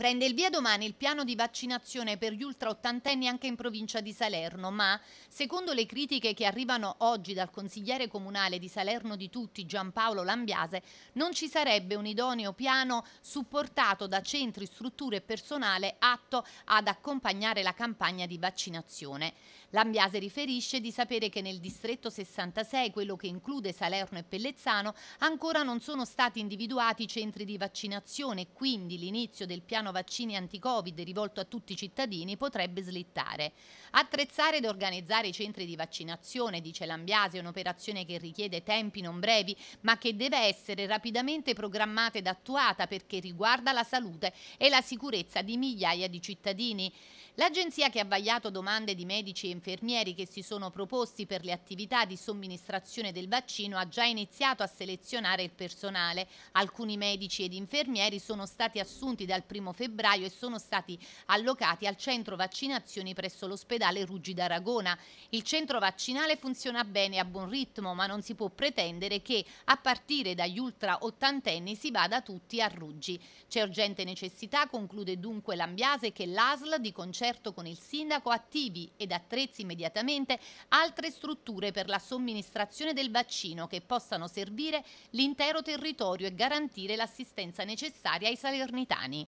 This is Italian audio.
Prende il via domani il piano di vaccinazione per gli ultra ottantenni anche in provincia di Salerno, ma secondo le critiche che arrivano oggi dal consigliere comunale di Salerno di tutti Giampaolo Lambiase, non ci sarebbe un idoneo piano supportato da centri, strutture e personale atto ad accompagnare la campagna di vaccinazione. Lambiase riferisce di sapere che nel distretto 66, quello che include Salerno e Pellezzano, ancora non sono stati individuati centri di vaccinazione, quindi l'inizio del piano piano vaccini anti-Covid rivolto a tutti i cittadini potrebbe slittare. Attrezzare ed organizzare i centri di vaccinazione, dice l'Ambiase, è un'operazione che richiede tempi non brevi, ma che deve essere rapidamente programmata ed attuata perché riguarda la salute e la sicurezza di migliaia di cittadini. L'agenzia che ha vagliato domande di medici e infermieri che si sono proposti per le attività di somministrazione del vaccino ha già iniziato a selezionare il personale. Alcuni medici ed infermieri sono stati assunti dal 1 febbraio e sono stati allocati al centro vaccinazioni presso l'ospedale Ruggi d'Aragona. Il centro vaccinale funziona bene a buon ritmo, ma non si può pretendere che a partire dagli ultra ottantenni si vada tutti a Ruggi. C'è urgente necessità, conclude dunque l'Ambiase, che l'ASL di concerto con il sindaco attivi ed attrezzi immediatamente altre strutture per la somministrazione del vaccino che possano servire l'intero territorio e garantire l'assistenza necessaria ai salernitani.